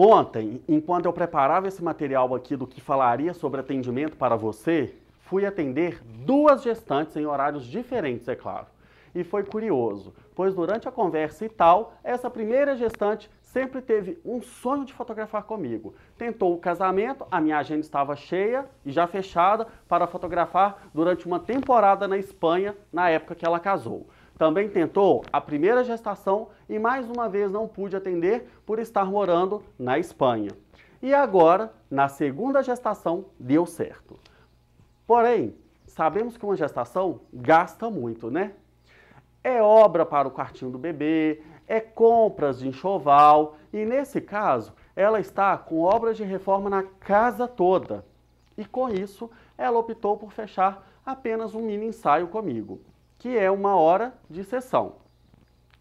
Ontem, enquanto eu preparava esse material aqui do que falaria sobre atendimento para você, fui atender duas gestantes em horários diferentes, é claro. E foi curioso, pois durante a conversa e tal, essa primeira gestante sempre teve um sonho de fotografar comigo. Tentou o casamento, a minha agenda estava cheia e já fechada para fotografar durante uma temporada na Espanha, na época que ela casou. Também tentou a primeira gestação e mais uma vez não pude atender por estar morando na Espanha. E agora, na segunda gestação, deu certo. Porém, sabemos que uma gestação gasta muito, né? É obra para o quartinho do bebê, é compras de enxoval e, nesse caso, ela está com obras de reforma na casa toda. E com isso, ela optou por fechar apenas um mini ensaio comigo que é uma hora de sessão.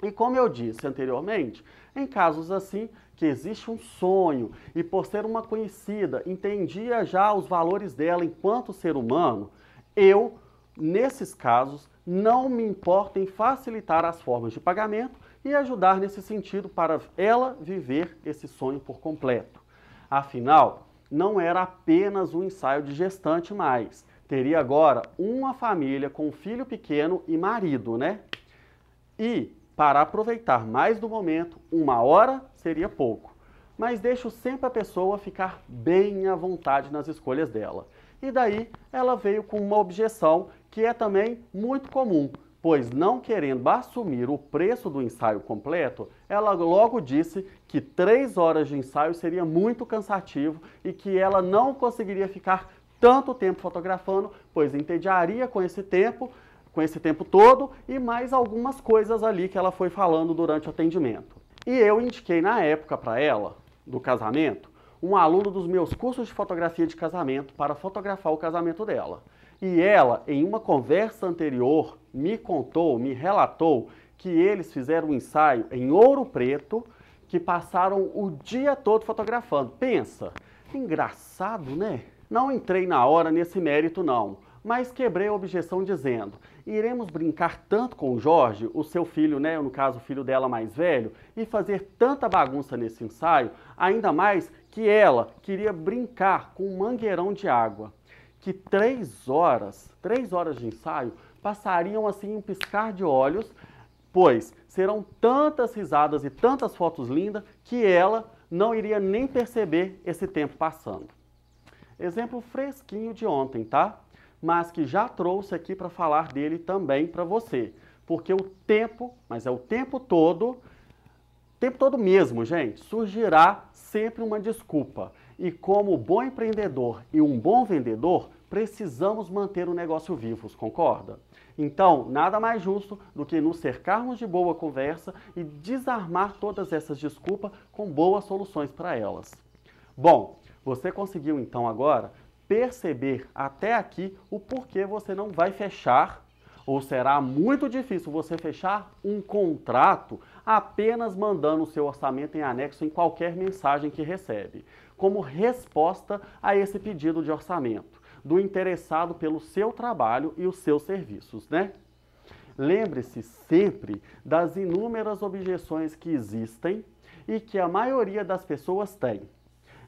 E como eu disse anteriormente, em casos assim, que existe um sonho e por ser uma conhecida, entendia já os valores dela enquanto ser humano, eu, nesses casos, não me importo em facilitar as formas de pagamento e ajudar nesse sentido para ela viver esse sonho por completo. Afinal, não era apenas um ensaio de gestante mais, teria agora uma família com filho pequeno e marido, né? E, para aproveitar mais do momento, uma hora seria pouco. Mas deixo sempre a pessoa ficar bem à vontade nas escolhas dela. E daí ela veio com uma objeção que é também muito comum, pois não querendo assumir o preço do ensaio completo, ela logo disse que três horas de ensaio seria muito cansativo e que ela não conseguiria ficar tanto tempo fotografando, pois entediaria com esse tempo, com esse tempo todo e mais algumas coisas ali que ela foi falando durante o atendimento. E eu indiquei na época para ela, do casamento, um aluno dos meus cursos de fotografia de casamento para fotografar o casamento dela. E ela, em uma conversa anterior, me contou, me relatou que eles fizeram um ensaio em Ouro Preto, que passaram o dia todo fotografando. Pensa, engraçado, né? Não entrei na hora nesse mérito, não, mas quebrei a objeção dizendo: iremos brincar tanto com o Jorge, o seu filho, né, no caso, o filho dela mais velho, e fazer tanta bagunça nesse ensaio, ainda mais que ela queria brincar com um mangueirão de água. Que três horas, três horas de ensaio, passariam assim um piscar de olhos, pois serão tantas risadas e tantas fotos lindas que ela não iria nem perceber esse tempo passando. Exemplo fresquinho de ontem, tá? Mas que já trouxe aqui para falar dele também para você. Porque o tempo, mas é o tempo todo, tempo todo mesmo, gente, surgirá sempre uma desculpa. E como bom empreendedor e um bom vendedor, precisamos manter o negócio vivo, concorda? Então, nada mais justo do que nos cercarmos de boa conversa e desarmar todas essas desculpas com boas soluções para elas. Bom, você conseguiu então agora perceber até aqui o porquê você não vai fechar ou será muito difícil você fechar um contrato apenas mandando o seu orçamento em anexo em qualquer mensagem que recebe, como resposta a esse pedido de orçamento do interessado pelo seu trabalho e os seus serviços, né? Lembre-se sempre das inúmeras objeções que existem e que a maioria das pessoas tem.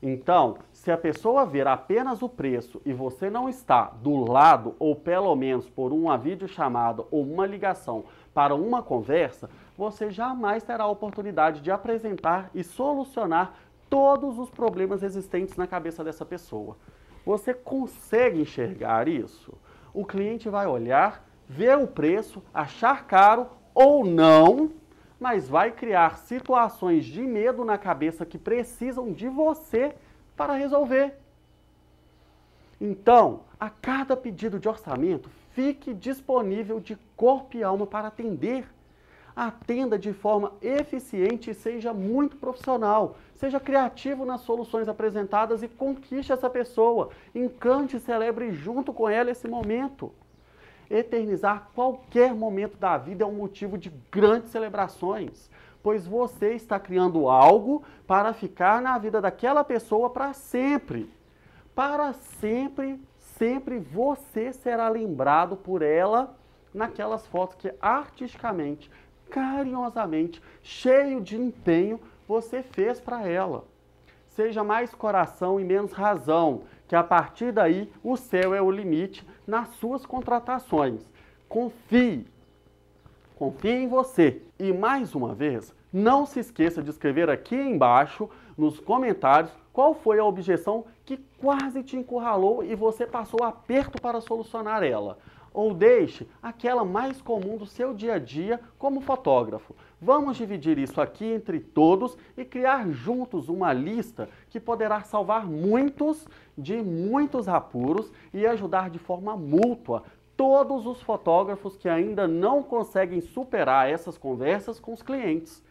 Então, se a pessoa ver apenas o preço e você não está do lado, ou pelo menos por uma videochamada ou uma ligação para uma conversa, você jamais terá a oportunidade de apresentar e solucionar todos os problemas existentes na cabeça dessa pessoa. Você consegue enxergar isso? O cliente vai olhar, ver o preço, achar caro ou não mas vai criar situações de medo na cabeça que precisam de você para resolver. Então, a cada pedido de orçamento, fique disponível de corpo e alma para atender. Atenda de forma eficiente e seja muito profissional. Seja criativo nas soluções apresentadas e conquiste essa pessoa. Encante e celebre junto com ela esse momento. Eternizar qualquer momento da vida é um motivo de grandes celebrações, pois você está criando algo para ficar na vida daquela pessoa para sempre. Para sempre, sempre você será lembrado por ela naquelas fotos que artisticamente, carinhosamente, cheio de empenho, você fez para ela. Seja mais coração e menos razão que a partir daí o céu é o limite nas suas contratações. Confie, confie em você. E mais uma vez, não se esqueça de escrever aqui embaixo nos comentários qual foi a objeção que quase te encurralou e você passou aperto para solucionar ela. Ou deixe aquela mais comum do seu dia a dia como fotógrafo. Vamos dividir isso aqui entre todos e criar juntos uma lista que poderá salvar muitos de muitos rapuros e ajudar de forma mútua todos os fotógrafos que ainda não conseguem superar essas conversas com os clientes.